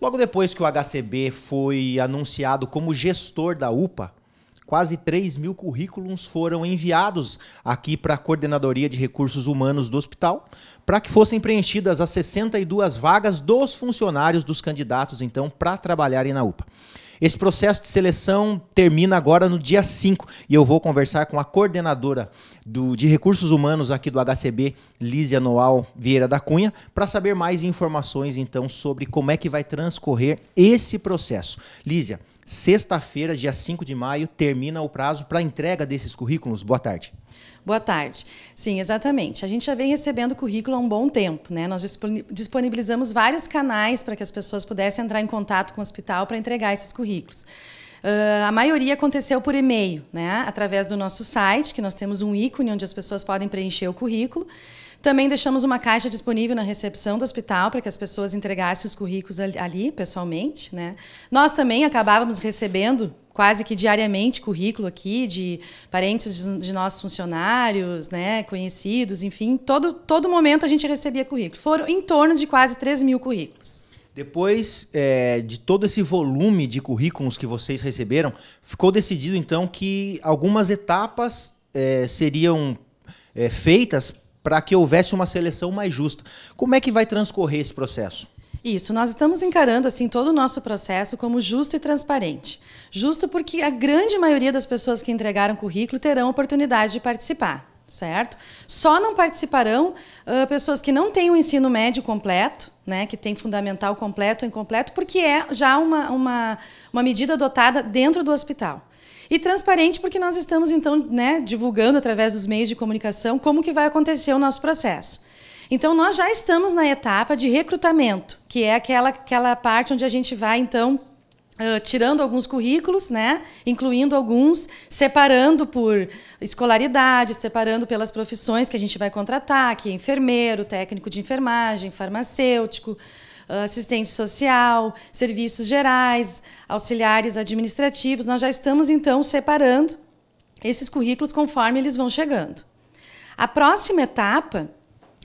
Logo depois que o HCB foi anunciado como gestor da UPA, quase 3 mil currículos foram enviados aqui para a Coordenadoria de Recursos Humanos do hospital, para que fossem preenchidas as 62 vagas dos funcionários dos candidatos, então, para trabalharem na UPA. Esse processo de seleção termina agora no dia 5 e eu vou conversar com a coordenadora do, de recursos humanos aqui do HCB, Lízia Noal Vieira da Cunha, para saber mais informações então sobre como é que vai transcorrer esse processo. Lízia, sexta-feira, dia 5 de maio, termina o prazo para entrega desses currículos. Boa tarde. Boa tarde. Sim, exatamente. A gente já vem recebendo currículo há um bom tempo, né? Nós disponibilizamos vários canais para que as pessoas pudessem entrar em contato com o hospital para entregar esses currículos. Uh, a maioria aconteceu por e-mail, né? através do nosso site, que nós temos um ícone onde as pessoas podem preencher o currículo. Também deixamos uma caixa disponível na recepção do hospital para que as pessoas entregassem os currículos ali, pessoalmente. Né? Nós também acabávamos recebendo quase que diariamente currículo aqui de parentes de, nossos funcionários, né, conhecidos, enfim, todo, todo momento a gente recebia currículo. Foram em torno de quase 3 mil currículos. Depois é, de todo esse volume de currículos que vocês receberam, ficou decidido então que algumas etapas é, seriam é, feitas para que houvesse uma seleção mais justa. Como é que vai transcorrer esse processo? Isso, nós estamos encarando assim todo o nosso processo como justo e transparente. Justo porque a grande maioria das pessoas que entregaram currículo terão oportunidade de participar certo? Só não participarão uh, pessoas que não têm o ensino médio completo, né, que tem fundamental completo ou incompleto, porque é já uma, uma, uma medida adotada dentro do hospital. E transparente, porque nós estamos, então, né, divulgando através dos meios de comunicação como que vai acontecer o nosso processo. Então, nós já estamos na etapa de recrutamento, que é aquela, aquela parte onde a gente vai, então, Uh, tirando alguns currículos, né? Incluindo alguns, separando por escolaridade, separando pelas profissões que a gente vai contratar, que é enfermeiro, técnico de enfermagem, farmacêutico, uh, assistente social, serviços gerais, auxiliares administrativos. Nós já estamos então separando esses currículos conforme eles vão chegando. A próxima etapa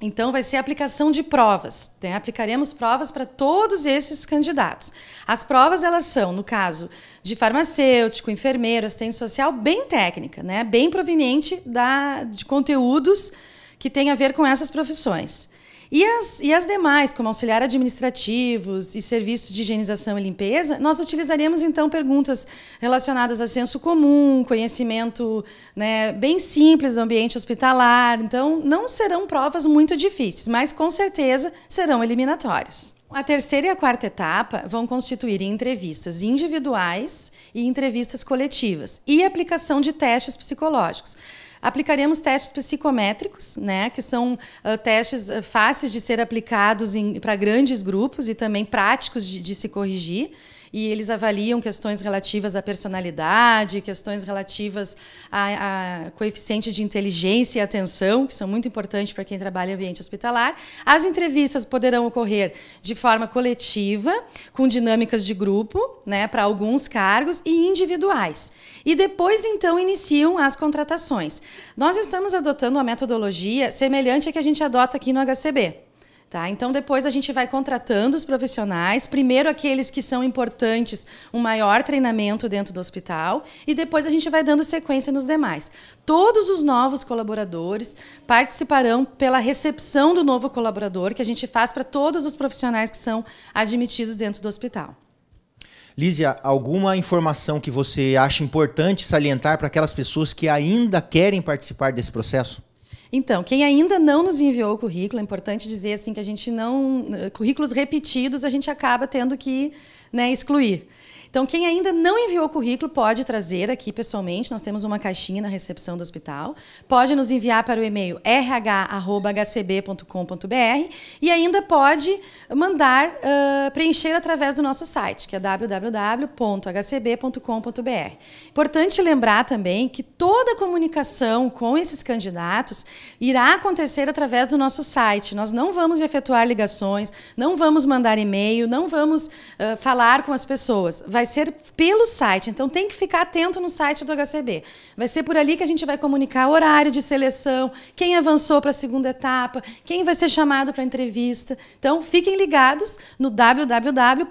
então, vai ser a aplicação de provas. Né? Aplicaremos provas para todos esses candidatos. As provas, elas são, no caso de farmacêutico, enfermeiro, assistente social, bem técnica, né? bem proveniente da, de conteúdos que têm a ver com essas profissões. E as, e as demais, como auxiliar administrativos e serviços de higienização e limpeza, nós utilizaremos então perguntas relacionadas a senso comum, conhecimento né, bem simples do ambiente hospitalar. Então, não serão provas muito difíceis, mas com certeza serão eliminatórias. A terceira e a quarta etapa vão constituir entrevistas individuais e entrevistas coletivas e aplicação de testes psicológicos. Aplicaremos testes psicométricos, né, que são uh, testes uh, fáceis de ser aplicados para grandes grupos e também práticos de, de se corrigir e eles avaliam questões relativas à personalidade, questões relativas a, a coeficiente de inteligência e atenção, que são muito importantes para quem trabalha em ambiente hospitalar. As entrevistas poderão ocorrer de forma coletiva, com dinâmicas de grupo, né, para alguns cargos e individuais. E depois então iniciam as contratações. Nós estamos adotando uma metodologia semelhante à que a gente adota aqui no HCB. Tá? Então, depois a gente vai contratando os profissionais, primeiro aqueles que são importantes, um maior treinamento dentro do hospital, e depois a gente vai dando sequência nos demais. Todos os novos colaboradores participarão pela recepção do novo colaborador, que a gente faz para todos os profissionais que são admitidos dentro do hospital. Lízia, alguma informação que você acha importante salientar para aquelas pessoas que ainda querem participar desse processo? Então, quem ainda não nos enviou o currículo, é importante dizer assim que a gente não eh, currículos repetidos a gente acaba tendo que né, excluir. Então, quem ainda não enviou o currículo pode trazer aqui pessoalmente. Nós temos uma caixinha na recepção do hospital. Pode nos enviar para o e-mail rh@hcb.com.br e ainda pode mandar uh, preencher através do nosso site, que é www.hcb.com.br. Importante lembrar também que toda a comunicação com esses candidatos irá acontecer através do nosso site. Nós não vamos efetuar ligações, não vamos mandar e-mail, não vamos uh, falar com as pessoas. Vai vai ser pelo site. Então tem que ficar atento no site do HCB. Vai ser por ali que a gente vai comunicar horário de seleção, quem avançou para a segunda etapa, quem vai ser chamado para entrevista. Então fiquem ligados no www.hcb.com.br.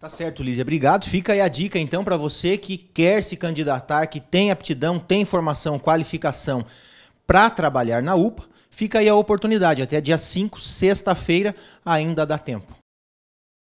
Tá certo, Lízia. Obrigado. Fica aí a dica, então, para você que quer se candidatar, que tem aptidão, tem formação, qualificação para trabalhar na UPA. Fica aí a oportunidade. Até dia 5, sexta-feira, ainda dá tempo.